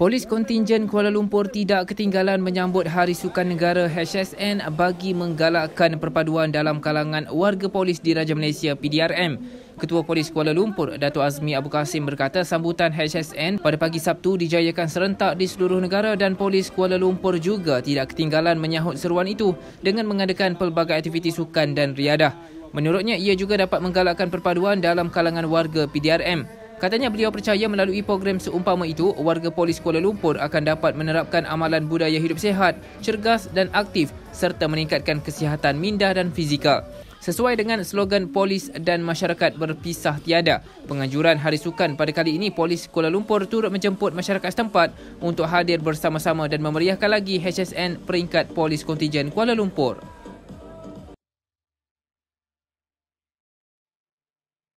Polis kontingen Kuala Lumpur tidak ketinggalan menyambut Hari Sukan Negara HSN bagi menggalakkan perpaduan dalam kalangan warga polis di Raja Malaysia PDRM. Ketua Polis Kuala Lumpur, Datuk Azmi Abu Kasim berkata sambutan HSN pada pagi Sabtu dijayakan serentak di seluruh negara dan Polis Kuala Lumpur juga tidak ketinggalan menyahut seruan itu dengan mengadakan pelbagai aktiviti sukan dan riadah. Menurutnya, ia juga dapat menggalakkan perpaduan dalam kalangan warga PDRM. Katanya beliau percaya melalui program seumpama itu, warga polis Kuala Lumpur akan dapat menerapkan amalan budaya hidup sehat, cergas dan aktif serta meningkatkan kesihatan minda dan fizikal. Sesuai dengan slogan polis dan masyarakat berpisah tiada, penganjuran Hari Sukan pada kali ini polis Kuala Lumpur turut menjemput masyarakat setempat untuk hadir bersama-sama dan memeriahkan lagi HSN peringkat polis kontijen Kuala Lumpur.